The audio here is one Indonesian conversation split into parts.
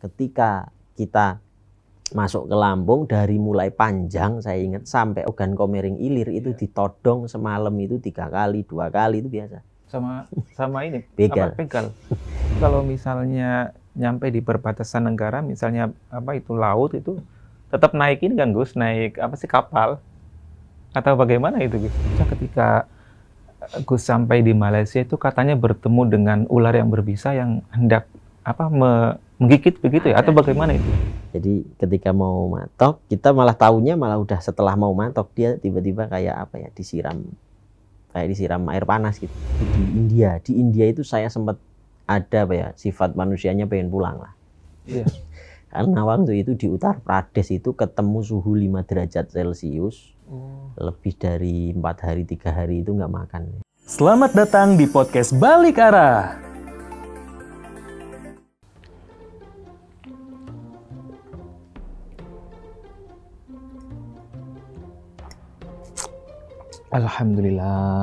ketika kita masuk ke lambung dari mulai panjang saya ingat sampai ogan komering ilir itu iya. ditodong semalam itu tiga kali dua kali itu biasa sama sama ini begal, begal. kalau misalnya nyampe di perbatasan negara misalnya apa itu laut itu tetap naikin kan Gus naik apa sih kapal atau bagaimana itu Gus ketika eh, Gus sampai di Malaysia itu katanya bertemu dengan ular yang berbisa yang hendak apa me, menggigit begitu ya atau iya. bagaimana itu? Jadi ketika mau matok, kita malah tahunya malah udah setelah mau matok dia tiba-tiba kayak apa ya disiram kayak disiram air panas gitu. Di India, di India itu saya sempat ada apa ya sifat manusianya pengen pulang lah. Iya. Karena waktu itu di Uttar Pradesh itu ketemu suhu 5 derajat Celcius, oh. lebih dari empat hari tiga hari itu nggak makan. Selamat datang di podcast Balik Arah. Alhamdulillah.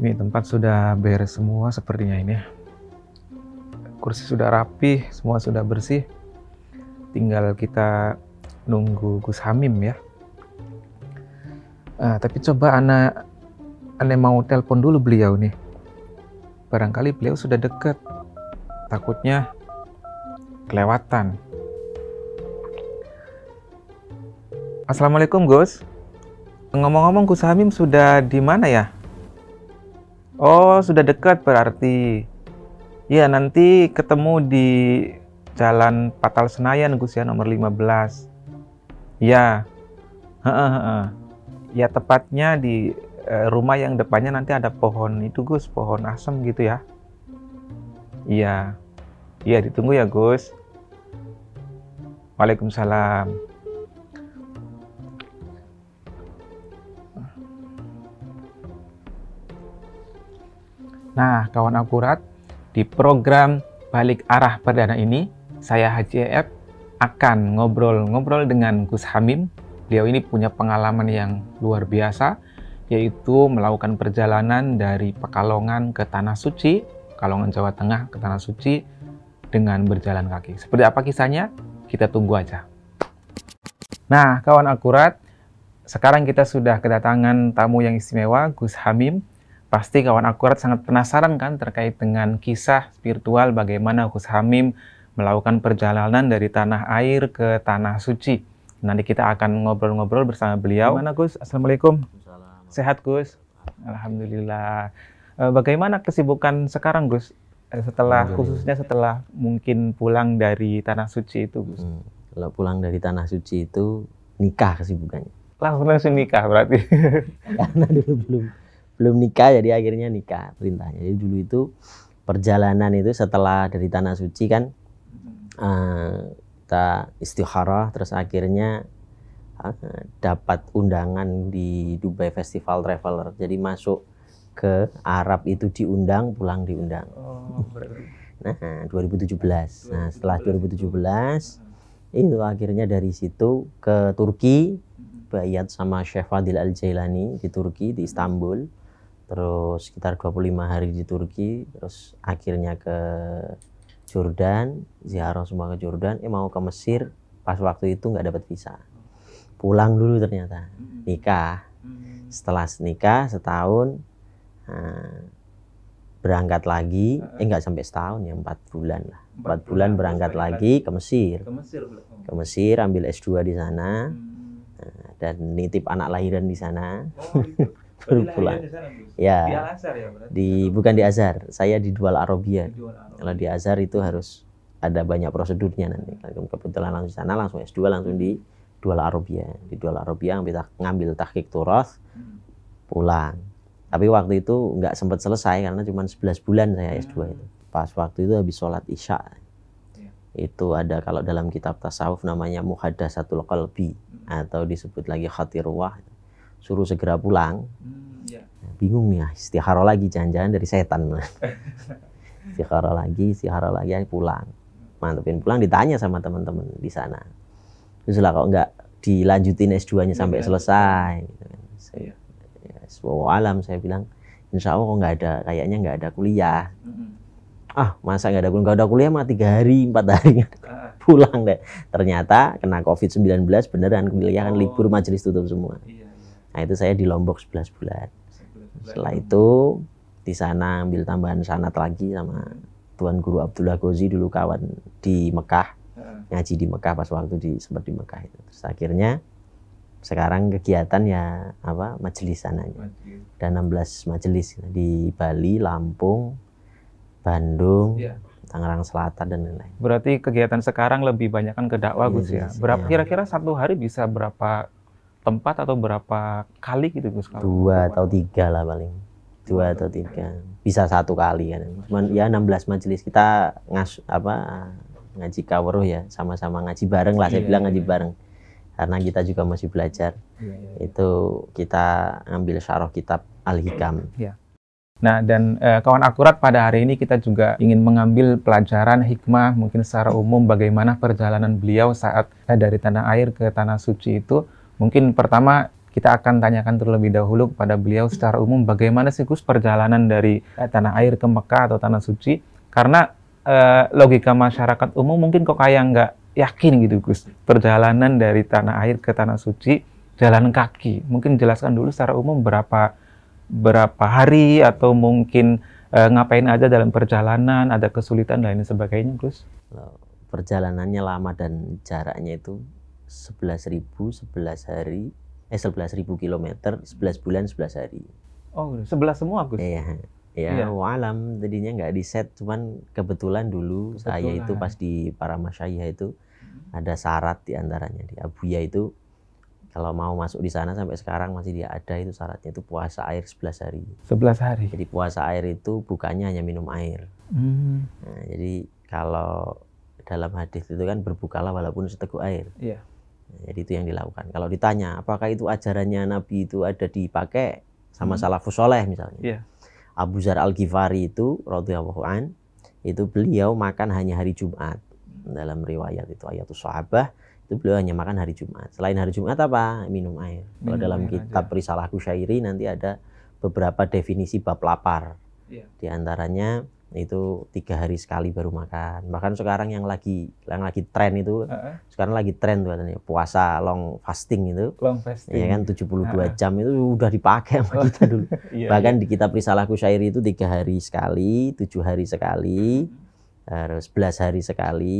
Ini tempat sudah beres semua sepertinya ini. Kursi sudah rapi, semua sudah bersih. Tinggal kita nunggu Gus Hamim ya. Nah, tapi coba anak aneh mau telepon dulu beliau nih. Barangkali beliau sudah dekat. Takutnya kelewatan. Assalamualaikum Gus. Ngomong-ngomong Gus Hamim sudah di mana ya? Oh, sudah dekat berarti. Ya, nanti ketemu di Jalan Patal Senayan Gus ya nomor 15. Ya. Ya tepatnya di eh, rumah yang depannya nanti ada pohon itu Gus, pohon asem gitu ya. Iya. Iya, ditunggu ya Gus. Waalaikumsalam. Nah, kawan akurat, di program Balik Arah Perdana ini, saya Haji EF akan ngobrol-ngobrol dengan Gus Hamim. Beliau ini punya pengalaman yang luar biasa, yaitu melakukan perjalanan dari Pekalongan ke Tanah Suci, Pekalongan Jawa Tengah ke Tanah Suci, dengan berjalan kaki. Seperti apa kisahnya? Kita tunggu aja. Nah, kawan akurat, sekarang kita sudah kedatangan tamu yang istimewa, Gus Hamim, Pasti kawan akurat sangat penasaran kan terkait dengan kisah spiritual bagaimana Gus Hamim melakukan perjalanan dari tanah air ke tanah suci. Nanti kita akan ngobrol-ngobrol bersama beliau. Gimana Gus? Assalamualaikum. Sehat Gus? Alhamdulillah. Eh, bagaimana kesibukan sekarang Gus? Eh, setelah khususnya setelah mungkin pulang dari tanah suci itu Gus? Hmm. kalau pulang dari tanah suci itu nikah kesibukannya. Langsung langsung nikah berarti? Karena dulu belum belum nikah jadi akhirnya nikah perintahnya jadi dulu itu perjalanan itu setelah dari tanah suci kan uh, kita istikharah terus akhirnya eh, dapat undangan di Dubai Festival Traveler jadi masuk ke Arab itu diundang pulang diundang oh, nah 2017 nah setelah 2017 itu akhirnya dari situ ke Turki bayat sama Syekh Fadil Al Jailani di Turki di Istanbul terus sekitar 25 hari di Turki terus akhirnya ke Jordan ziarah semua ke Jordan eh mau ke Mesir pas waktu itu nggak dapat visa pulang dulu ternyata nikah setelah nikah setahun eh, berangkat lagi eh nggak sampai setahun ya empat bulan lah empat bulan, berangkat lagi, ke Mesir ke Mesir, ambil S2 di sana mm. eh, dan nitip anak lahiran di sana oh, gitu turun pulang. Ya. Di ya berarti. Di bukan di Azhar, saya di Dual Arabia. Kalau di Azhar itu harus ada banyak prosedurnya nanti. Kalau kebetulan langsung di sana langsung S2 langsung di Dual Arabia. Di Dual Arabia ngambil tahqiq turas hmm. pulang. Tapi waktu itu nggak sempat selesai karena cuma 11 bulan saya S2 hmm. itu. Pas waktu itu habis sholat isya. Iya. Itu ada kalau dalam kitab tasawuf namanya muhadasatul qalbi hmm. atau disebut lagi khatirwah suruh segera pulang. Hmm, ya. Bingung nih, ah, istihara lagi jangan-jangan dari setan. istihara lagi, istihara lagi, pulang. Mantepin pulang ditanya sama teman-teman di sana. Terus lah kalau nggak dilanjutin S2-nya sampai ya, selesai. Ya. Saya, ya, alam saya bilang, insya Allah kok nggak ada, kayaknya nggak ada kuliah. hmm Ah, masa nggak ada kuliah? Nggak ada kuliah mah tiga hari, empat hari. Ah. Pulang deh. Ternyata kena COVID-19 beneran kuliah kan oh. libur majelis tutup semua. Iya. Nah itu saya di Lombok 11 bulan. Setelah itu di sana ambil tambahan sanat lagi sama Tuan Guru Abdullah gozi dulu kawan di Mekah. Ngaji di Mekah pas waktu di sempat di Mekah itu. Terus akhirnya sekarang kegiatan ya apa majelis sananya. Ada 16 majelis di Bali, Lampung, Bandung, ya. Tangerang Selatan dan lain-lain. Berarti kegiatan sekarang lebih banyak kan ke dakwah iya, Gus ya. Iya, iya. Berapa kira-kira ya. satu hari bisa berapa tempat atau berapa kali gitu Gus? Dua atau tiga lah paling. Dua atau tiga. Bisa satu kali kan. Cuman ya 16 majelis kita ngas apa ngaji kawruh ya, sama-sama ngaji bareng lah. Saya yeah, bilang ngaji iya. bareng. Karena kita juga masih belajar. Yeah, yeah, Itu kita ambil syarah kitab Al-Hikam. Yeah. Nah, dan e, kawan akurat pada hari ini kita juga ingin mengambil pelajaran hikmah mungkin secara umum bagaimana perjalanan beliau saat eh, dari tanah air ke tanah suci itu Mungkin pertama kita akan tanyakan terlebih dahulu kepada beliau secara umum bagaimana sih Gus perjalanan dari eh, tanah air ke Mekah atau tanah suci karena eh, logika masyarakat umum mungkin kok kayak nggak yakin gitu Gus perjalanan dari tanah air ke tanah suci jalan kaki mungkin jelaskan dulu secara umum berapa berapa hari atau mungkin eh, ngapain aja dalam perjalanan ada kesulitan dan lain sebagainya Gus perjalanannya lama dan jaraknya itu ribu 11 hari eh ribu kilometer 11 bulan 11 hari. Oh, 11 gitu. semua Gus. Iya. Ya, ya. alam tadinya nggak di set, cuman kebetulan dulu kebetulan. saya itu pas di para masyayah itu hmm. ada syarat di antaranya di Abuya itu kalau mau masuk di sana sampai sekarang masih dia ada itu syaratnya itu puasa air 11 hari. 11 hari. Jadi puasa air itu bukannya hanya minum air. Hmm. Nah, jadi kalau dalam hadis itu kan berbukalah walaupun seteguk air. Iya. Jadi itu yang dilakukan. Kalau ditanya apakah itu ajarannya Nabi itu ada dipakai sama hmm. salafus soleh misalnya. Yeah. Abu Zar al Ghifari itu radhiyallahu an itu beliau makan hanya hari Jumat dalam riwayat itu ayatus sahabah itu beliau hanya makan hari Jumat. Selain hari Jumat apa? Minum air. Minum Kalau dalam air kitab aja. Risalah Kusyairi nanti ada beberapa definisi bab lapar. Yeah. Di antaranya itu tiga hari sekali baru makan bahkan sekarang yang lagi yang lagi tren itu uh huh sekarang lagi tren tuh katanya puasa long fasting itu long iya kan, fasting ya kan tujuh puluh dua jam itu udah dipakai sama oh. kita dulu iya, bahkan iya. di kitab risalahku syairi itu tiga hari sekali tujuh hari sekali harus sebelas hari sekali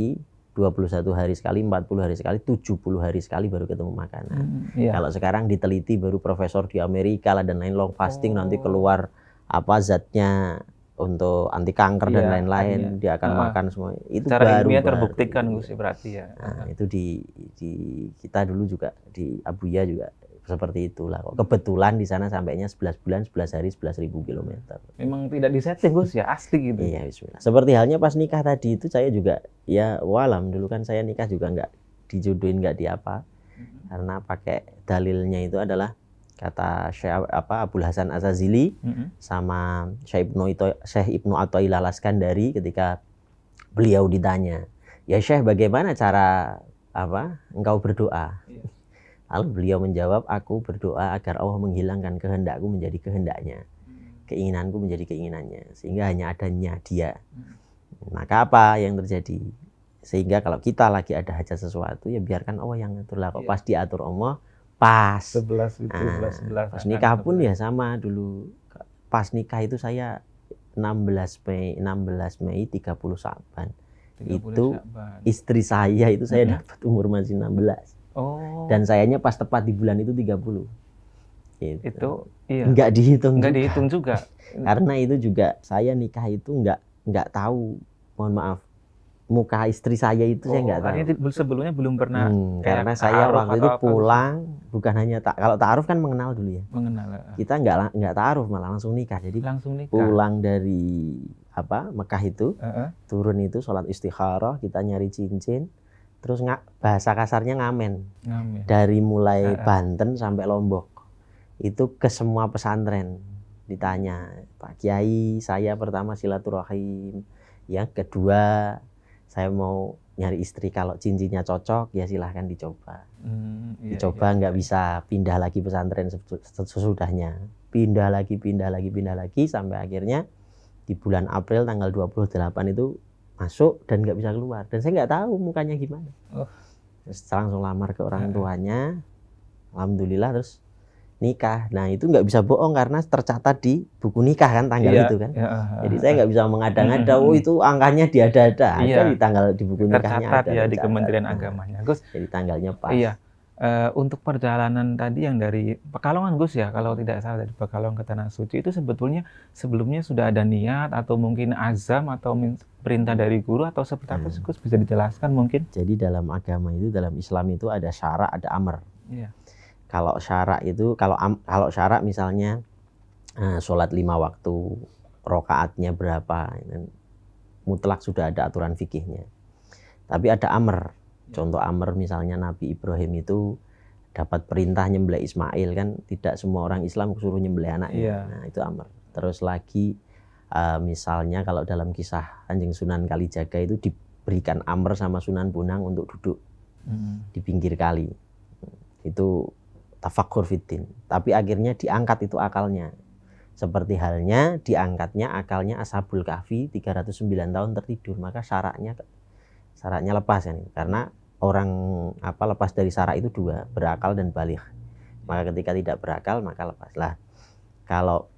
21 hari sekali, 40 hari sekali, 70 hari sekali baru ketemu makanan. Hmm, iya. Kalau sekarang diteliti baru profesor di Amerika lah dan lain long fasting oh. nanti keluar apa zatnya untuk anti kanker iya, dan lain-lain iya. dia akan nah, makan semua itu secara baru, ilmiah terbuktikan Gus berarti ya nah, itu di di kita dulu juga di Abuya juga seperti itulah kok kebetulan di sana sampainya 11 bulan 11 hari 11 ribu kilometer memang tidak disetting Gus ya asli gitu iya Bismillah seperti halnya pas nikah tadi itu saya juga ya walam dulu kan saya nikah juga nggak dijodohin nggak diapa mm-hmm. karena pakai dalilnya itu adalah kata Syekh apa Abdul Hasan Azazili mm-hmm. sama Syekh Ibnu Ito, Syekh Ibnu Athaillah Laskandari ketika beliau ditanya, "Ya Syekh, bagaimana cara apa engkau berdoa?" Yeah. Lalu beliau menjawab, "Aku berdoa agar Allah menghilangkan kehendakku menjadi kehendaknya, mm. keinginanku menjadi keinginannya, sehingga hanya adanya Dia." Mm. Maka apa yang terjadi? Sehingga kalau kita lagi ada hajat sesuatu ya biarkan Allah yang ngatur lah. Kok yeah. pasti atur Allah, pas 11 itu nah, 11 11 pas nikah kan, pun 11. ya sama dulu pas nikah itu saya 16 Mei 16 Mei 30 Saban 30 itu Syaban. istri saya itu saya hmm. dapat umur masih 16 oh dan sayanya pas tepat di bulan itu 30 gitu. itu iya nggak dihitung nggak juga. dihitung juga karena itu juga saya nikah itu nggak nggak tahu mohon maaf muka istri saya itu oh, saya nggak tahu. sebelumnya belum pernah. Hmm, karena saya waktu itu pulang apa? bukan hanya tak kalau taaruf kan mengenal dulu ya. Mengenal. Kita nggak nggak taaruf malah langsung nikah. Jadi langsung nikah. pulang dari apa Mekah itu uh -uh. turun itu sholat istikharah kita nyari cincin terus nggak bahasa kasarnya ngamen. ngamen. Dari mulai uh -uh. Banten sampai Lombok itu ke semua pesantren ditanya Pak Kiai saya pertama silaturahim yang kedua saya mau nyari istri kalau cincinnya cocok ya silahkan dicoba hmm, iya, dicoba iya, nggak iya. bisa pindah lagi pesantren sesudahnya pindah lagi pindah lagi pindah lagi sampai akhirnya di bulan April tanggal 28 itu masuk dan nggak bisa keluar dan saya nggak tahu mukanya gimana oh. terus langsung lamar ke orang tuanya alhamdulillah terus nikah. Nah itu nggak bisa bohong karena tercatat di buku nikah kan tanggal yeah. itu kan. Yeah. Iya, ah, jadi ah, saya ah. nggak bisa mengada-ngada, oh itu angkanya diada-ada, yeah. ada iya. di tanggal di buku tercatat nikahnya ada. Ya, di Kementerian nah, Agamanya, Gus. Jadi tanggalnya pas. Iya. Uh, untuk perjalanan tadi yang dari Pekalongan Gus ya, kalau tidak salah dari Pekalongan ke Tanah Suci itu sebetulnya sebelumnya sudah ada niat atau mungkin azam atau perintah dari guru atau seperti apa hmm. Gus bisa dijelaskan mungkin? Jadi dalam agama itu dalam Islam itu ada syarat ada amar. Iya kalau syarak itu kalau kalau syarak misalnya uh, sholat lima waktu rokaatnya berapa mutlak sudah ada aturan fikihnya tapi ada amr contoh amr misalnya Nabi Ibrahim itu dapat perintah nyembelih Ismail kan tidak semua orang Islam suruh nyembelih anaknya yeah. nah itu amr terus lagi uh, misalnya kalau dalam kisah anjing Sunan Kalijaga itu diberikan amr sama Sunan Bonang untuk duduk mm. di pinggir kali itu tafakur fitin. Tapi akhirnya diangkat itu akalnya. Seperti halnya diangkatnya akalnya Ashabul Kahfi 309 tahun tertidur, maka syaratnya syaratnya lepas ya, Karena orang apa lepas dari syarat itu dua, berakal dan balik. Maka ketika tidak berakal maka lepas. Lah kalau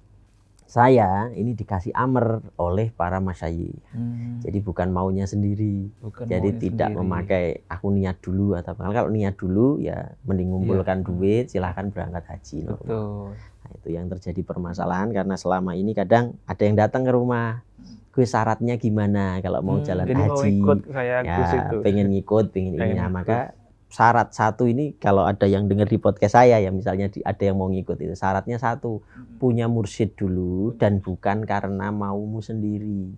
saya ini dikasih amar oleh para masyayi. Hmm. Jadi bukan maunya sendiri. Bukan Jadi maunya tidak sendiri. memakai aku niat dulu atau apa. Kalau niat dulu ya mending ngumpulkan ya. duit, silahkan berangkat haji. Betul. Nah, itu yang terjadi permasalahan karena selama ini kadang ada yang datang ke rumah gue syaratnya gimana kalau mau hmm, jalan jadi haji mau ikut saya ya, pengen ngikut pengen ini nah, maka syarat satu ini kalau ada yang dengar di podcast saya ya misalnya di, ada yang mau ngikut itu syaratnya satu punya mursyid dulu dan bukan karena maumu sendiri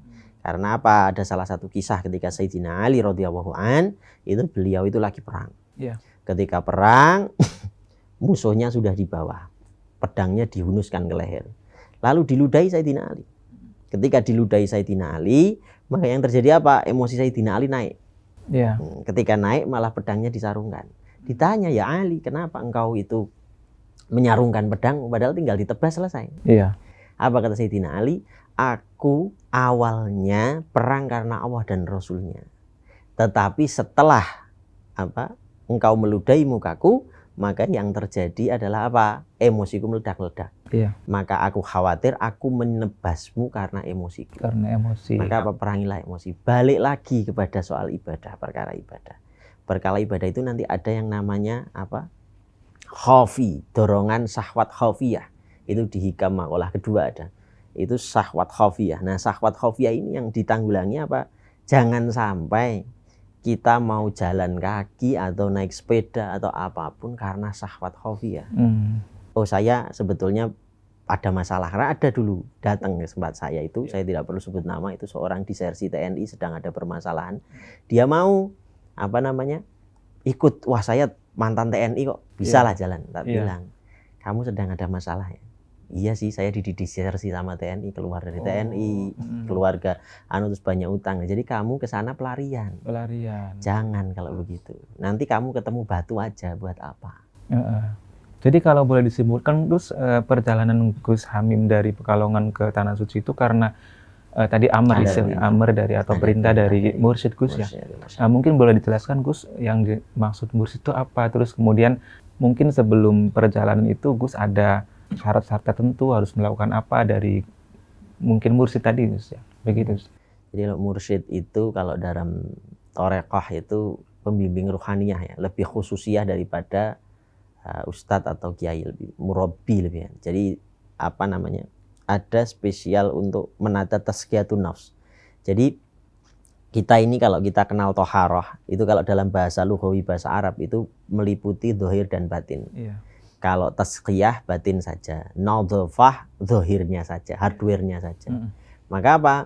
karena apa ada salah satu kisah ketika Sayyidina Ali radhiyallahu an itu beliau itu lagi perang yeah. ketika perang musuhnya sudah di bawah pedangnya dihunuskan ke leher lalu diludahi Sayyidina Ali ketika diludahi Sayyidina Ali maka yang terjadi apa emosi Sayyidina Ali naik Yeah. Hmm, ketika naik malah pedangnya disarungkan. Ditanya ya Ali, kenapa engkau itu menyarungkan pedang padahal tinggal ditebas selesai. Iya. Apa kata Sayyidina Ali? Aku awalnya perang karena Allah dan Rasulnya. Tetapi setelah apa engkau meludai mukaku, maka yang terjadi adalah apa? Emosiku meledak-ledak. Iya. Maka aku khawatir aku menebasmu karena emosi Karena emosi. Maka apa perangilah emosi. Balik lagi kepada soal ibadah, perkara ibadah. Perkara ibadah itu nanti ada yang namanya apa? Khofi, dorongan sahwat khofiyah. Itu di hikam kedua ada. Itu sahwat khofiyah. Nah, sahwat khofiyah ini yang ditanggulangi apa? Jangan sampai kita mau jalan kaki atau naik sepeda atau apapun karena hobi ya. Hmm. Oh saya sebetulnya ada masalah karena ada dulu datang ke tempat saya itu iya. saya tidak perlu sebut nama itu seorang disersi TNI sedang ada permasalahan dia mau apa namanya ikut wah saya mantan TNI kok bisa yeah. lah jalan tak yeah. bilang kamu sedang ada masalah ya iya sih saya didisersi sama TNI keluar dari oh. TNI hmm. keluarga anu terus banyak utang nah, jadi kamu ke sana pelarian pelarian jangan kalau begitu nanti kamu ketemu batu aja buat apa uh -uh. jadi kalau boleh disimpulkan terus eh, perjalanan Gus Hamim dari Pekalongan ke Tanah Suci itu karena uh, tadi Amr, istilah amar dari atau perintah dari Mursid Gus ya. Uh, mungkin boleh dijelaskan Gus yang dimaksud Mursid itu apa terus kemudian mungkin sebelum perjalanan itu Gus ada syarat-syarat tertentu harus melakukan apa dari mungkin mursid tadi ya. Begitu. Jadi mursid itu kalau dalam torekoh itu pembimbing ruhaniyah ya, lebih khususiah daripada uh, ustadz atau kiai lebih murabi lebih ya. Jadi apa namanya? Ada spesial untuk menata tazkiyatun nafs. Jadi kita ini kalau kita kenal toharoh itu kalau dalam bahasa lugawi bahasa Arab itu meliputi dohir dan batin. Iya. Kalau tasqiyah batin saja, nadhafah zahirnya saja, hardware-nya saja. Hmm. Maka apa?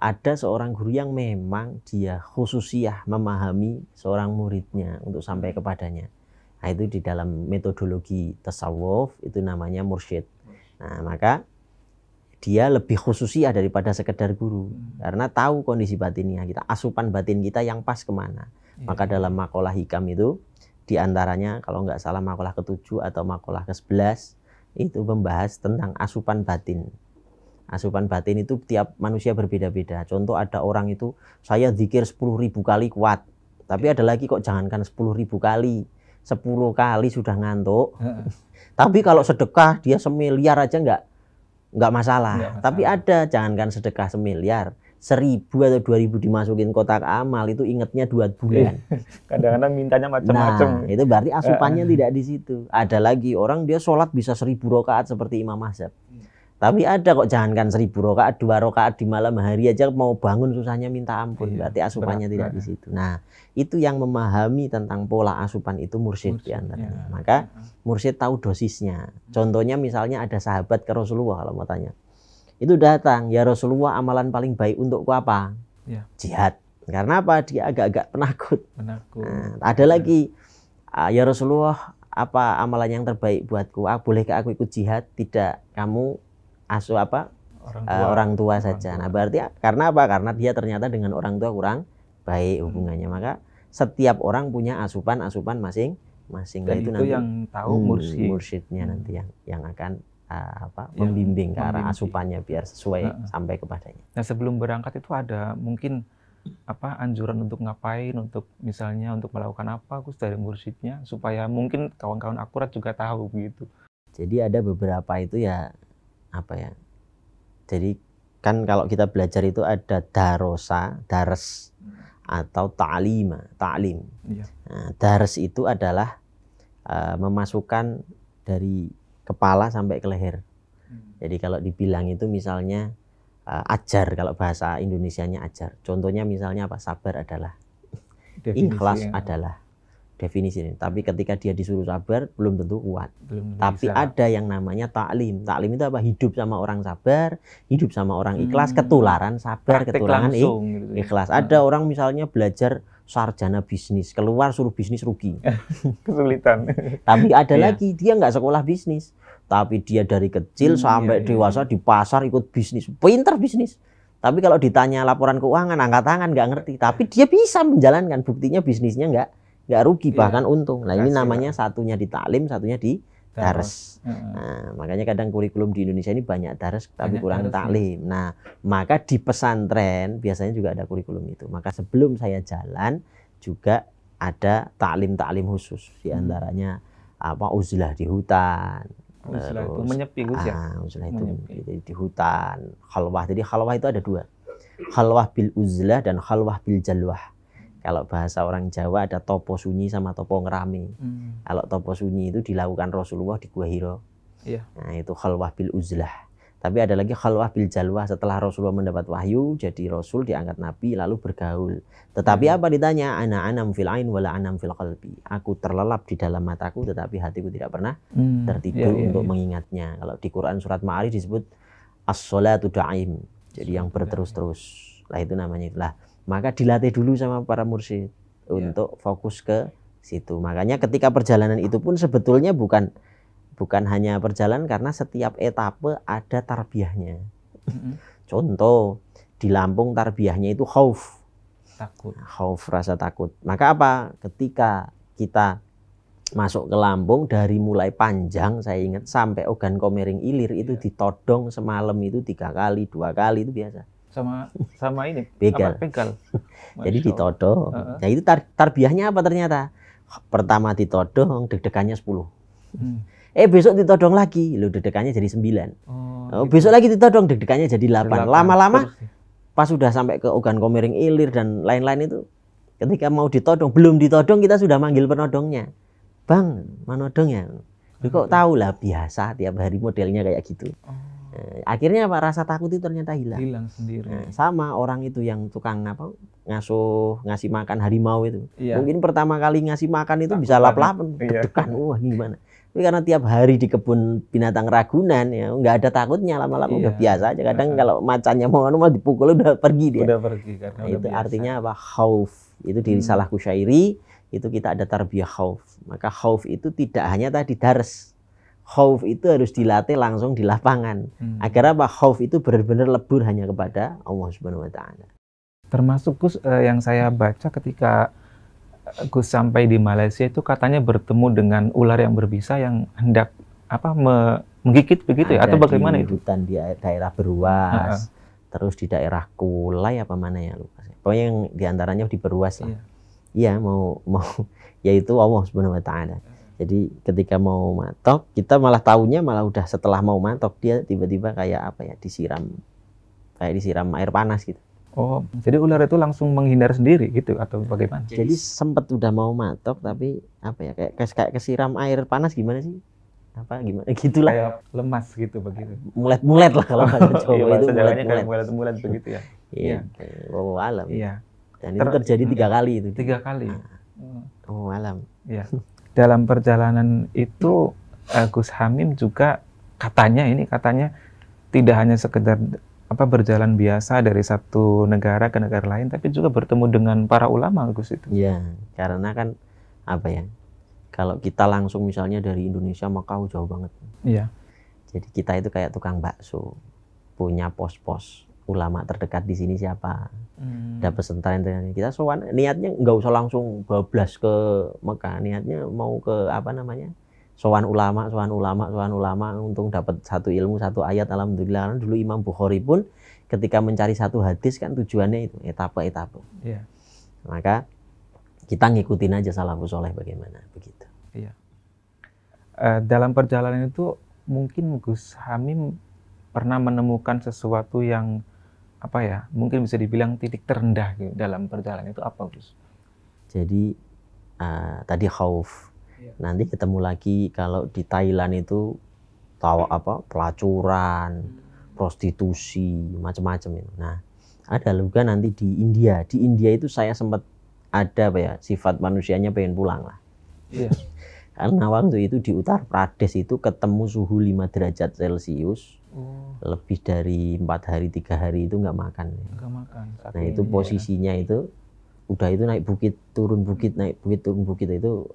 Ada seorang guru yang memang dia khususiah memahami seorang muridnya untuk sampai kepadanya. Nah, itu di dalam metodologi tasawuf itu namanya mursyid. Nah, maka dia lebih khususiah daripada sekedar guru hmm. karena tahu kondisi batinnya kita, asupan batin kita yang pas kemana. Hmm. Maka dalam makalah hikam itu di antaranya kalau nggak salah makalah ke-7 atau makalah ke-11 itu membahas tentang asupan batin. Asupan batin itu tiap manusia berbeda-beda. Contoh ada orang itu saya zikir sepuluh ribu kali kuat. Tapi ada lagi kok jangankan sepuluh ribu kali. 10 kali sudah ngantuk. Tapi kalau sedekah dia semiliar aja nggak nggak nggak masalah. Tapi ada jangankan sedekah semiliar, seribu atau dua ribu dimasukin kotak amal itu ingetnya dua bulan. Iya. Kadang-kadang mintanya macam-macam. Nah, itu berarti asupannya tidak di situ. Ada lagi orang dia sholat bisa seribu rokaat seperti Imam Mazhab. Tapi ada kok jangankan seribu rokaat, dua rokaat di malam hari aja mau bangun susahnya minta ampun. Iya, berarti asupannya berat, tidak berat. di situ. Nah, itu yang memahami tentang pola asupan itu mursyid, mursyid di antaranya. Ya. Maka mursyid tahu dosisnya. Contohnya misalnya ada sahabat ke Rasulullah kalau mau tanya itu datang ya Rasulullah amalan paling baik untukku apa ya. jihad karena apa dia agak-agak penakut nah, ada ya. lagi ah, ya Rasulullah apa amalan yang terbaik buatku ah, ke aku ikut jihad tidak kamu asuh apa orang ah, tua, uh, orang tua saja tua. nah berarti ya, karena apa karena dia ternyata dengan orang tua kurang baik hmm. hubungannya maka setiap orang punya asupan asupan masing masing nah, Dan itu, itu nanti, yang tahu hmm, mursyid. hmm, mursyidnya hmm. nanti yang yang akan Eh, apa ya, membimbing ke arah asupannya biar sesuai nah, sampai kepadanya. Nah sebelum berangkat itu ada mungkin apa anjuran untuk ngapain untuk misalnya untuk melakukan apa Gus dari mursyidnya supaya mungkin kawan-kawan akurat juga tahu begitu. Jadi ada beberapa itu ya apa ya. Jadi kan kalau kita belajar itu ada darosa, dares atau ta'lima, ta'lim. Ya. Nah, dares itu adalah uh, memasukkan dari kepala sampai ke leher. Hmm. Jadi kalau dibilang itu misalnya uh, ajar kalau bahasa Indonesianya ajar. Contohnya misalnya apa? Sabar adalah definisi ikhlas ya. adalah definisi ini. Tapi ketika dia disuruh sabar belum tentu kuat. Belum Tapi bisa. ada yang namanya taklim. Taklim itu apa? Hidup sama orang sabar, hidup sama orang ikhlas, hmm. ketularan sabar, Praktik ketularan langsung, gitu. Ya. ikhlas. Ada hmm. orang misalnya belajar sarjana bisnis keluar suruh bisnis rugi kesulitan tapi ada yeah. lagi dia nggak sekolah bisnis tapi dia dari kecil hmm, iya, sampai iya, dewasa iya. di pasar ikut bisnis pinter bisnis tapi kalau ditanya laporan keuangan angkat tangan nggak ngerti tapi dia bisa menjalankan buktinya bisnisnya nggak nggak rugi iya. bahkan untung nah ini namanya satunya di talim satunya di daras. Nah, makanya kadang kurikulum di Indonesia ini banyak daras tapi banyak kurang ya. taklim. Nah, maka di pesantren biasanya juga ada kurikulum itu. Maka sebelum saya jalan juga ada taklim-taklim khusus di hmm. antaranya hmm. apa uzlah di hutan. Uzlah itu menyepi gitu ya. Ah, uzlah itu menyepi. di hutan, khalwah. Jadi khalwah itu ada dua. Khalwah bil uzlah dan khalwah bil jalwah. Kalau bahasa orang Jawa ada topo sunyi sama topo ngerame. Hmm. Kalau topo sunyi itu dilakukan Rasulullah di Gua Hiro. Yeah. Nah itu khalwah bil uzlah. Tapi ada lagi khalwah bil jalwah setelah Rasulullah mendapat wahyu jadi Rasul diangkat Nabi lalu bergaul. Tetapi hmm. apa ditanya? Ana anam fil ain wala anam fil qalbi. Aku terlelap di dalam mataku tetapi hatiku tidak pernah hmm. tertidur yeah, yeah, untuk iya. mengingatnya. Kalau di Quran surat Ma'arij disebut as-salatu da'im. Jadi yang berterus-terus. Iya. Lah itu namanya itulah maka dilatih dulu sama para mursyid yeah. untuk fokus ke situ. Makanya ketika perjalanan itu pun sebetulnya bukan bukan hanya perjalanan karena setiap etape ada tarbiyahnya. Contoh di Lampung tarbiyahnya itu khauf. Takut. Khauf rasa takut. Maka apa? Ketika kita masuk ke Lampung dari mulai panjang saya ingat sampai Ogan Komering Ilir itu yeah. ditodong semalam itu tiga kali dua kali itu biasa sama sama ini begal. Apa? begal. Jadi ditodong Uh -huh. Nah itu tar tarbiahnya apa ternyata? Pertama ditodong deg-degannya 10. Hmm. Eh besok ditodong lagi, lo deg-degannya jadi sembilan Oh, oh, gitu. Besok lagi ditodong deg-degannya jadi 8. Lama-lama pas sudah sampai ke ogan komering ilir dan lain-lain itu ketika mau ditodong belum ditodong kita sudah manggil penodongnya. Bang, manodong ya. Lu kok hmm. tahu lah biasa tiap hari modelnya kayak gitu. Oh. Eh, akhirnya apa rasa takut itu ternyata hilang hilang sendiri nah, sama orang itu yang tukang apa ngasuh ngasih makan harimau itu iya. mungkin pertama kali ngasih makan itu Takut bisa lap-lapan iya. kedekan wah gimana tapi karena tiap hari di kebun binatang Ragunan ya nggak ada takutnya lama-lama iya. udah biasa aja kadang nah. kalau macannya mau anu dipukul udah pergi dia udah pergi karena nah, itu biasa. artinya apa khauf itu di risalah hmm. kusyairi itu kita ada tarbiyah khauf maka khauf itu tidak hanya tadi dars khauf itu harus dilatih langsung di lapangan. Hmm. Agar apa? Khauf itu benar-benar lebur hanya kepada Allah Subhanahu wa taala. Termasuk Gus eh, yang saya baca ketika eh, Gus sampai di Malaysia itu katanya bertemu dengan ular yang berbisa yang hendak apa me, menggigit begitu ya Ada atau bagaimana di itu? Hutan di daerah Beruas. Uh -huh. Terus di daerah Kulai apa mana ya lupa. Pokoknya yang diantaranya di Beruas lah. Iya, yeah. mau mau yaitu Allah Subhanahu wa taala. Jadi ketika mau matok, kita malah tahunya malah udah setelah mau matok dia tiba-tiba kayak apa ya disiram kayak disiram air panas gitu. Oh, jadi ular itu langsung menghindar sendiri gitu atau bagaimana? Jadi, jadi sempat udah mau matok tapi apa ya kayak kayak kesiram air panas gimana sih? Apa gimana gitulah. Kayak lemas gitu begitu. Mulet-mulet lah kalau bahasa cowok iya, itu mulet-mulet. mulet-mulet begitu ya. Iya. iya. Wow, alam. Iya. Dan Ter itu terjadi tiga iya. kali itu. Tiga kali. Ah. Oh, alam. Iya. dalam perjalanan itu uh, Gus Hamim juga katanya ini katanya tidak hanya sekedar apa berjalan biasa dari satu negara ke negara lain tapi juga bertemu dengan para ulama Gus itu. Iya, karena kan apa ya? Kalau kita langsung misalnya dari Indonesia Makau jauh banget. Iya. Jadi kita itu kayak tukang bakso punya pos-pos ulama terdekat di sini siapa hmm. dapat sentara yang kita soal niatnya nggak usah langsung bablas ke Mekah niatnya mau ke apa namanya soan ulama soan ulama soan ulama untung dapat satu ilmu satu ayat alhamdulillah dulu Imam Bukhari pun ketika mencari satu hadis kan tujuannya itu etapa etapa, iya. yeah. maka kita ngikutin aja salafus soleh bagaimana begitu yeah. Iya. uh, dalam perjalanan itu mungkin Gus Hamim pernah menemukan sesuatu yang apa ya mungkin bisa dibilang titik terendah gitu dalam perjalanan itu apa Gus? Jadi uh, tadi khauf. Ya. Nanti ketemu lagi kalau di Thailand itu tawa apa pelacuran, hmm. prostitusi, macam-macam itu. Nah, ada juga nanti di India. Di India itu saya sempat ada apa ya sifat manusianya pengen pulang lah. Ya. Karena waktu itu di Uttar Pradesh itu ketemu suhu 5 derajat Celcius Oh. Lebih dari empat hari tiga hari itu nggak makan. Enggak makan. nah itu ya. posisinya ya. itu udah itu naik bukit turun bukit naik bukit turun bukit itu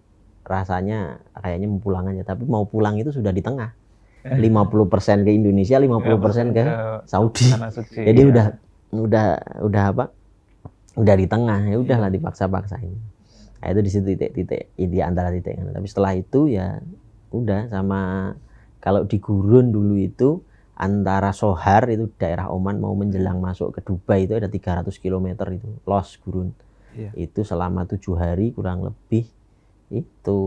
rasanya kayaknya mau tapi mau pulang itu sudah di tengah 50% eh. ke Indonesia 50% ke Saudi jadi iya. udah udah udah apa udah di tengah ya udahlah iya. dipaksa-paksain nah, itu di situ titik-titik di antara titik kan. tapi setelah itu ya udah sama kalau di gurun dulu itu antara Sohar itu daerah Oman mau menjelang masuk ke Dubai itu ada 300 km itu los gurun yeah. itu selama tujuh hari kurang lebih itu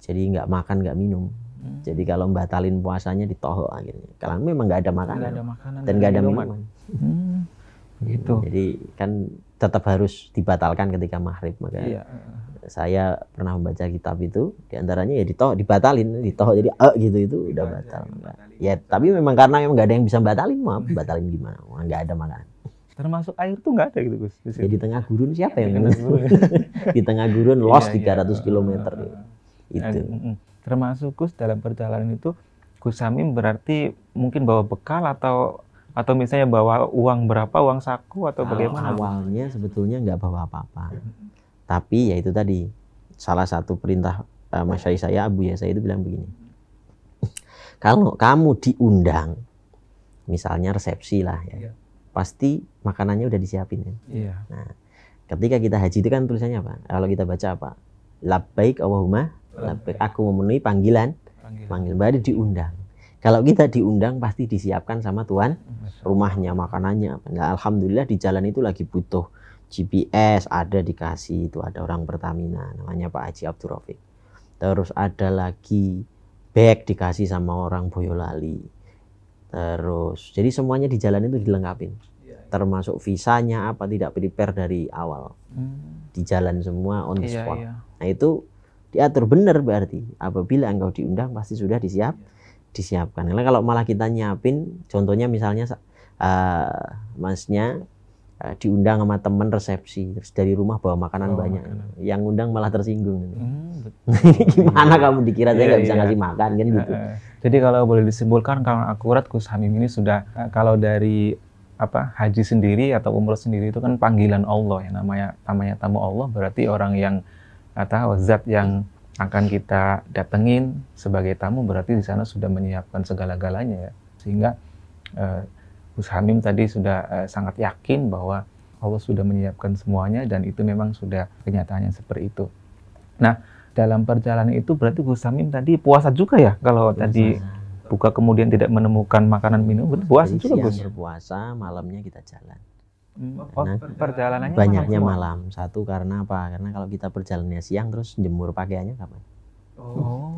jadi nggak makan nggak minum hmm. jadi kalau batalin puasanya di ditohok akhirnya kalau memang nggak ada makanan, gak ada makanan dan nggak ada minuman, minuman. Hmm. gitu jadi kan tetap harus dibatalkan ketika maghrib maka iya. saya pernah membaca kitab itu diantaranya ya ditoh dibatalin ditoh jadi eh gitu itu udah batal ya tapi memang karena memang nggak ada yang bisa batalin mah batalin gimana nggak ada makanan termasuk air tuh nggak ada gitu Gus. Ya, di tengah gurun siapa yang di tengah gurun los iya, 300 iya. km uh, itu. Termasuk Gus dalam perjalanan itu Gus Samim berarti mungkin bawa bekal atau atau misalnya bawa uang berapa uang saku atau bagaimana awalnya sebetulnya nggak bawa apa-apa tapi ya itu tadi salah satu perintah uh, eh, masyai saya Abu ya saya itu bilang begini kalau kamu diundang misalnya resepsi lah ya, iya. pasti makanannya udah disiapin ya. nah ketika kita haji itu kan tulisannya apa kalau kita baca apa labbaik Allahumma labbaik aku memenuhi panggilan panggilan, panggilan. diundang kalau kita diundang pasti disiapkan sama tuan rumahnya, makanannya. Nah, alhamdulillah di jalan itu lagi butuh GPS ada dikasih itu ada orang Pertamina namanya Pak Haji Abdul Rafiq. Terus ada lagi bag dikasih sama orang Boyolali. Terus jadi semuanya di jalan itu dilengkapi iya, iya. Termasuk visanya apa tidak prepare dari awal. Hmm. Di jalan semua on the iya, spot. Nah itu diatur benar berarti apabila engkau diundang pasti sudah disiap disiapkan. Karena kalau malah kita nyiapin, contohnya misalnya uh, masnya uh, diundang sama teman resepsi, terus dari rumah bawa makanan oh, banyak, makanan. yang undang malah tersinggung. Hmm, ini Gimana iya. kamu dikira saya iya, nggak iya, bisa iya. ngasih makan kan iya, gitu. Eh. jadi kalau boleh disimpulkan, kalau akurat Gus Hamim ini sudah kalau dari apa haji sendiri atau umroh sendiri itu kan panggilan Allah ya namanya namanya tamu Allah berarti orang yang atau zat yang akan kita datengin sebagai tamu berarti di sana sudah menyiapkan segala-galanya ya. Sehingga uh, Gus Hamim tadi sudah uh, sangat yakin bahwa Allah sudah menyiapkan semuanya dan itu memang sudah kenyataannya seperti itu. Nah, dalam perjalanan itu berarti Gus Hamim tadi puasa juga ya kalau puasa. tadi buka kemudian tidak menemukan makanan minum, puasa juga Gus. Berpuasa, malamnya kita jalan. Oh, nah, perjalanannya banyaknya malam. malam. Satu karena apa? Karena kalau kita perjalannya siang terus jemur pakaiannya kapan? Oh.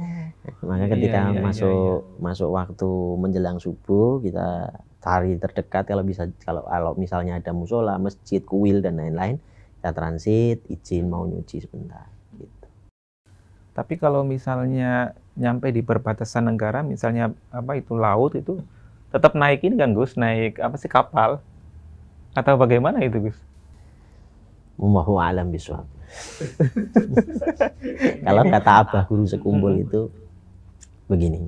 Maka ketika iya, iya, iya masuk iya, iya. masuk waktu menjelang subuh kita cari terdekat kalau bisa kalau kalau misalnya ada musola, masjid, kuil dan lain-lain, kita transit, izin mau nyuci sebentar gitu. Tapi kalau misalnya nyampe di perbatasan negara, misalnya apa itu laut itu tetap naikin kan Gus, naik apa sih kapal? atau bagaimana itu Gus? Mumahu alam biswab. Kalau kata abah guru sekumpul mm-hmm. itu begini.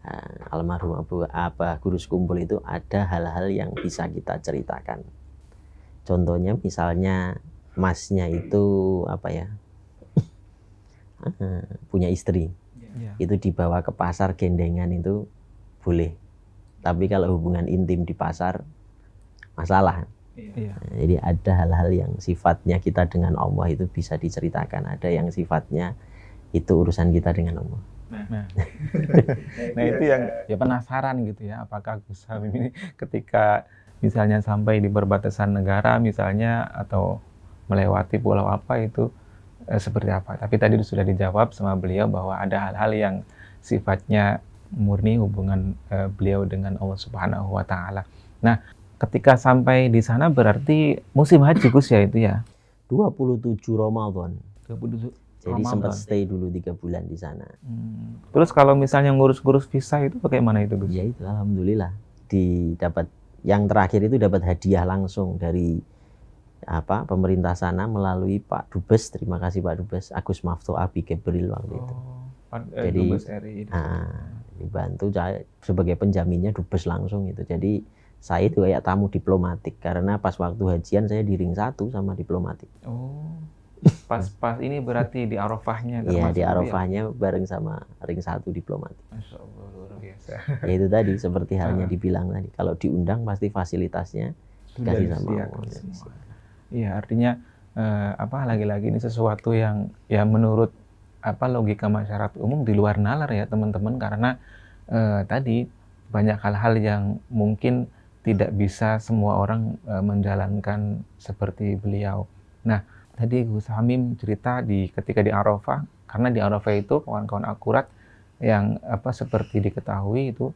Ah, almarhum Abu Abah Guru Sekumpul itu ada hal-hal yang bisa kita ceritakan. Contohnya misalnya masnya itu apa ya ah, punya istri, ya. itu dibawa ke pasar gendengan itu boleh. Tapi kalau hubungan intim di pasar masalah. Iya. iya. Jadi ada hal-hal yang sifatnya kita dengan Allah itu bisa diceritakan, ada yang sifatnya itu urusan kita dengan Allah. Nah, nah, nah itu yang ya penasaran gitu ya, apakah Gus Hamim ini ketika misalnya sampai di perbatasan negara misalnya atau melewati pulau apa itu eh, seperti apa? Tapi tadi sudah dijawab sama beliau bahwa ada hal-hal yang sifatnya murni hubungan eh, beliau dengan Allah Subhanahu wa taala. Nah, ketika sampai di sana berarti musim haji Gus ya itu ya 27 Ramadan 27 jadi sempat stay dulu tiga bulan di sana hmm. terus kalau misalnya ngurus-ngurus visa itu bagaimana itu Gus ya itu alhamdulillah didapat yang terakhir itu dapat hadiah langsung dari apa pemerintah sana melalui Pak Dubes terima kasih Pak Dubes Agus Mafto Abi Gabriel waktu oh, itu Pak, eh, jadi Dubes RI ah, dibantu sebagai penjaminnya Dubes langsung itu jadi saya itu kayak tamu diplomatik karena pas waktu hajian saya di ring satu sama diplomatik. Oh. Pas pas ini berarti di Arafahnya Iya, di Arafahnya bareng sama ring satu diplomatik. Masya Allah, Ya itu tadi seperti halnya ah. dibilang tadi kalau diundang pasti fasilitasnya Sudah dikasih sama Allah. Iya, artinya eh, apa lagi-lagi ini sesuatu yang ya menurut apa logika masyarakat umum di luar nalar ya teman-teman karena eh, tadi banyak hal-hal yang mungkin tidak bisa semua orang e, menjalankan seperti beliau. Nah, tadi Gus Hamim cerita di ketika di Arafah, karena di Arafah itu kawan-kawan akurat yang apa seperti diketahui itu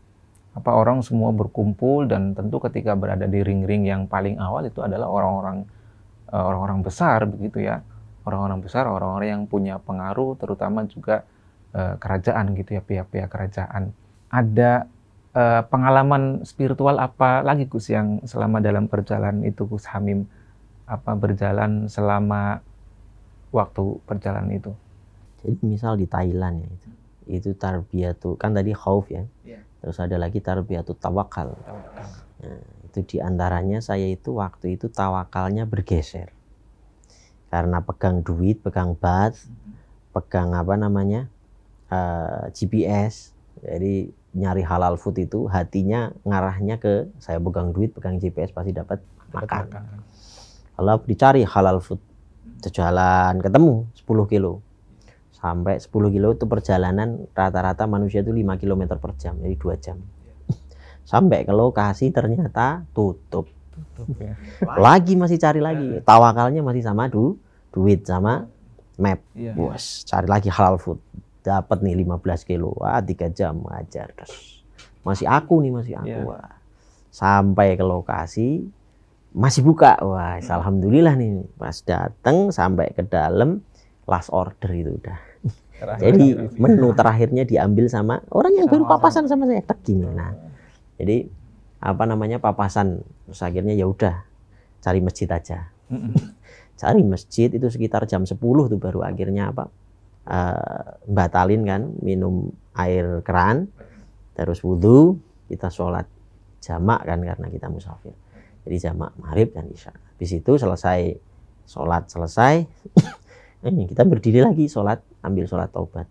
apa orang semua berkumpul dan tentu ketika berada di ring-ring yang paling awal itu adalah orang-orang e, orang-orang besar begitu ya. Orang-orang besar, orang-orang yang punya pengaruh terutama juga e, kerajaan gitu ya, pihak-pihak kerajaan. Ada uh, pengalaman spiritual apa lagi Gus yang selama dalam perjalanan itu Gus Hamim apa berjalan selama waktu perjalanan itu? Jadi misal di Thailand ya itu, itu tarbiyatu kan tadi khauf ya, yeah. terus ada lagi tarbiyatu tawakal. tawakal. Nah, itu diantaranya saya itu waktu itu tawakalnya bergeser karena pegang duit, pegang bat, mm-hmm. pegang apa namanya uh, eh, GPS, jadi nyari halal food itu hatinya ngarahnya ke saya pegang duit, pegang GPS pasti dapat makan. Kalau dicari halal food, sejalan ketemu 10 kilo. Sampai 10 kilo itu perjalanan rata-rata manusia itu 5 km per jam, jadi dua jam. Sampai ke lokasi ternyata tutup. tutup ya. lagi masih cari lagi. Tawakalnya masih sama du, duit sama map. Bos, iya. cari lagi halal food dapat nih 15 kilo wah tiga jam ngajar terus masih aku nih masih aku yeah. wah. sampai ke lokasi masih buka wah hmm. alhamdulillah nih pas datang sampai ke dalam last order itu udah terakhir, jadi terakhir. menu terakhirnya diambil sama orang yang baru papasan sama, saya tek gini nah jadi apa namanya papasan terus akhirnya ya udah cari masjid aja cari masjid itu sekitar jam 10 tuh baru akhirnya apa Eh, batalin kan minum air keran terus wudhu kita sholat jamak kan karena kita musafir jadi jamak maghrib dan isya habis itu selesai sholat selesai kita berdiri lagi sholat ambil sholat taubat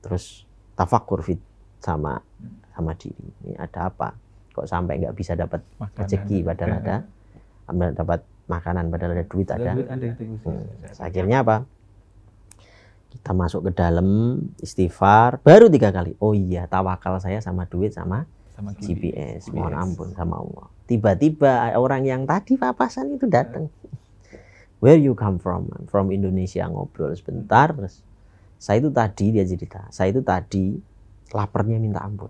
terus tafakur fit sama sama diri ini ada apa kok sampai nggak bisa dapat rezeki badan iya. ada ambil dapat makanan padahal ada duit ada, duit ada. Hmm. akhirnya apa kita masuk ke dalam istighfar baru tiga kali oh iya tawakal saya sama duit sama, sama GPS. GPS mohon ampun sama Allah tiba-tiba orang yang tadi papasan itu datang where you come from from Indonesia ngobrol sebentar terus saya itu tadi dia cerita saya itu tadi laparnya minta ampun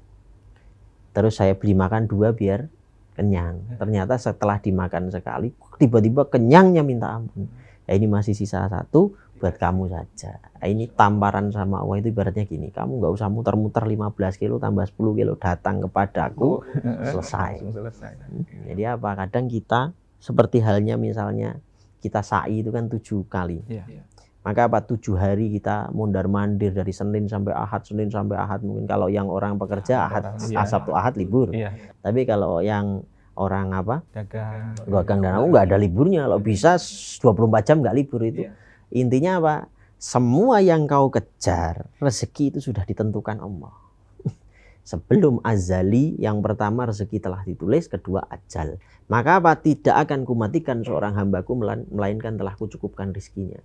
terus saya beli makan dua biar kenyang eh. ternyata setelah dimakan sekali tiba-tiba kenyangnya minta ampun ya ini masih sisa satu buat kamu saja. Ini tamparan sama Allah itu ibaratnya gini, kamu nggak usah muter-muter 15 kilo tambah 10 kilo datang kepadaku oh, selesai. selesai. Hmm. Jadi apa? Kadang kita seperti halnya misalnya kita sa'i itu kan tujuh kali. Yeah. Iya. Maka apa tujuh hari kita mundar mandir dari Senin sampai Ahad, Senin sampai Ahad mungkin kalau yang orang pekerja Ahad, yeah. Sabtu Ahad libur. Yeah. Tapi kalau yang orang apa dagang, Gagang dan aku nggak ada liburnya. Kalau bisa 24 jam nggak libur itu. Yeah Intinya apa? Semua yang kau kejar, rezeki itu sudah ditentukan Allah. Sebelum azali, yang pertama rezeki telah ditulis, kedua ajal. Maka apa? Tidak akan kumatikan seorang hambaku, melainkan telah kucukupkan rezekinya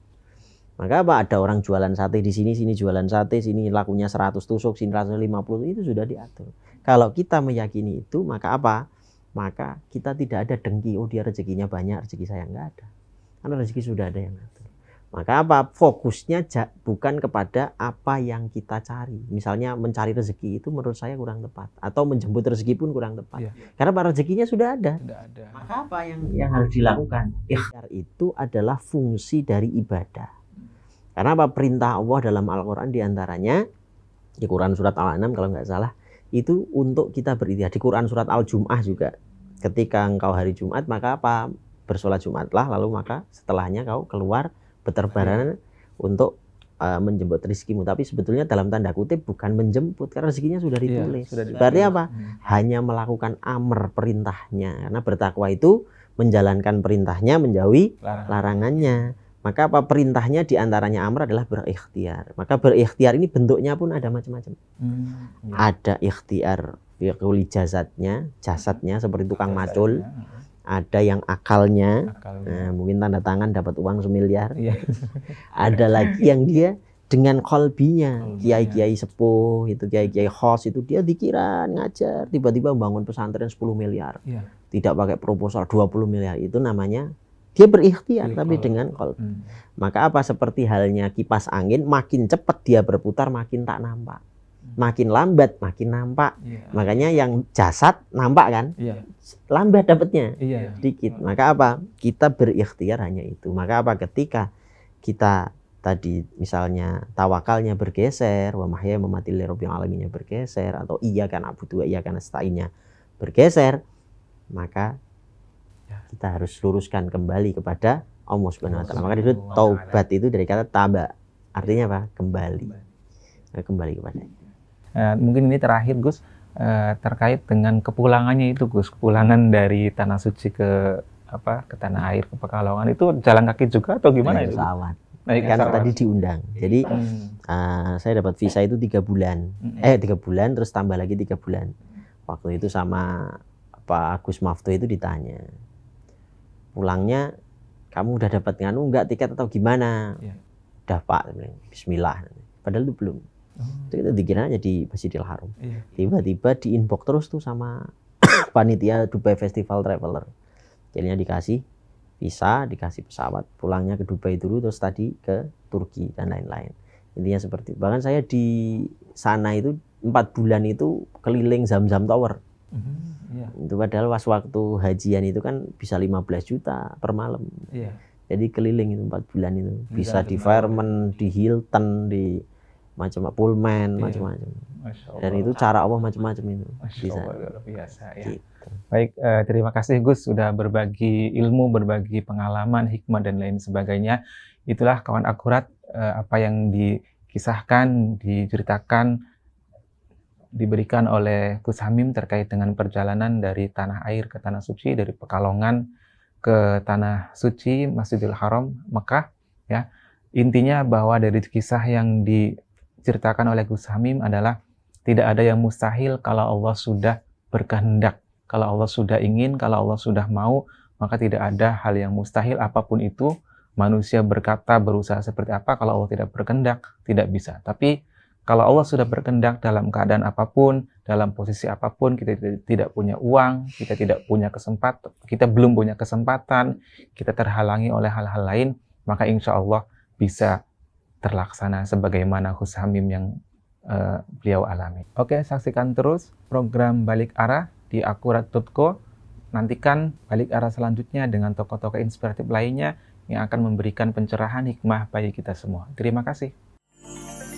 Maka apa? Ada orang jualan sate di sini, sini jualan sate, sini lakunya 100 tusuk, sini 150, itu sudah diatur. Kalau kita meyakini itu, maka apa? Maka kita tidak ada dengki, oh dia rezekinya banyak, rezeki saya enggak ada. Karena rezeki sudah ada yang ngatur. Maka apa? Fokusnya bukan kepada apa yang kita cari. Misalnya mencari rezeki itu menurut saya kurang tepat. Atau menjemput rezeki pun kurang tepat. Ya. Karena para rezekinya sudah ada. Sudah ada. Maka apa yang yang harus dilakukan? Ikhtiar itu adalah fungsi dari ibadah. Karena apa? Perintah Allah dalam Al-Quran diantaranya, di Quran Surat Al-An'am kalau nggak salah, itu untuk kita beribadah Di Quran Surat Al-Jum'ah juga. Ketika engkau hari Jumat, maka apa? Bersolat Jumatlah, lalu maka setelahnya kau keluar berterbangan untuk uh, menjemput rezekimu. Tapi sebetulnya dalam tanda kutip bukan menjemput karena rezekinya sudah iya, ditulis. Ya, sudah Berarti apa? Hmm. Hanya melakukan amr perintahnya. Karena bertakwa itu menjalankan perintahnya menjauhi Larang. larangannya. Maka apa perintahnya diantaranya amr adalah berikhtiar. Maka berikhtiar ini bentuknya pun ada macam-macam. Hmm, iya. Ada ikhtiar kuli jasadnya, jasadnya seperti tukang macul. Iya ada yang akalnya, akalnya. Nah, mungkin tanda tangan dapat uang semiliar yeah. ada lagi yang dia dengan kolbinya kiai-kiai sepuh itu kiai-kiai host itu dia dikiran ngajar tiba-tiba bangun pesantren 10 miliar yeah. tidak pakai proposal 20 miliar itu namanya dia berikhtiar tapi kol. dengan kol. Hmm. Maka apa seperti halnya kipas angin makin cepat dia berputar makin tak nampak makin lambat makin nampak yeah. makanya yang jasad nampak kan yeah. lambat dapatnya yeah. sedikit iya. maka apa kita berikhtiar hanya itu maka apa ketika kita tadi misalnya tawakalnya bergeser wa mahya mamati yang alaminya bergeser atau iya kan abu dua iya kan stainnya bergeser maka ya. kita harus luruskan kembali kepada Allah Subhanahu wa taala. Maka itu taubat itu dari kata taba. Artinya apa? Iya. Kembali. Kembali kepada Eh, mungkin ini terakhir Gus uh, terkait dengan kepulangannya itu Gus, kepulangan dari tanah suci ke apa ke tanah air ke Pekalongan itu jalan kaki juga atau gimana? itu pesawat. Karena tadi diundang. Hmm. Jadi uh, saya dapat visa itu tiga bulan. Hmm. Eh tiga bulan terus tambah lagi tiga bulan. Waktu itu sama Pak Agus Mafto itu ditanya pulangnya kamu udah dapat nganu nggak tiket atau gimana? Ya. Udah Pak, Bismillah. Padahal itu belum. Itu kita dikira aja di Masjidil Haram. Iya. Tiba-tiba di inbox terus tuh sama panitia Dubai Festival Traveler. Jadinya dikasih visa, dikasih pesawat, pulangnya ke Dubai dulu, terus tadi ke Turki dan lain-lain. Intinya seperti itu. Bahkan saya di sana itu empat bulan itu keliling Zam-Zam Tower. Mm-hmm, yeah. Itu padahal pas waktu hajian itu kan bisa 15 juta per malam. Yeah. Jadi keliling itu empat bulan itu. Bisa, bisa di Fairmont, di Hilton, di macam pullman iya. macam-macam dan itu cara Allah macam-macam itu bisa biasa ya gitu. baik uh, terima kasih Gus sudah berbagi ilmu berbagi pengalaman hikmah dan lain sebagainya itulah kawan akurat uh, apa yang dikisahkan diceritakan diberikan oleh Gus Hamim terkait dengan perjalanan dari tanah air ke tanah suci dari Pekalongan ke tanah suci Masjidil Haram Mekah ya intinya bahwa dari kisah yang di diceritakan oleh Gus Hamim adalah tidak ada yang mustahil kalau Allah sudah berkehendak. Kalau Allah sudah ingin, kalau Allah sudah mau, maka tidak ada hal yang mustahil apapun itu. Manusia berkata berusaha seperti apa, kalau Allah tidak berkehendak, tidak bisa. Tapi kalau Allah sudah berkehendak dalam keadaan apapun, dalam posisi apapun, kita tidak punya uang, kita tidak punya kesempatan, kita belum punya kesempatan, kita terhalangi oleh hal-hal lain, maka insya Allah bisa terlaksana sebagaimana Hamim yang uh, beliau alami. Oke, saksikan terus program Balik Arah di akurat.co. Nantikan balik arah selanjutnya dengan tokoh-tokoh inspiratif lainnya yang akan memberikan pencerahan hikmah bagi kita semua. Terima kasih.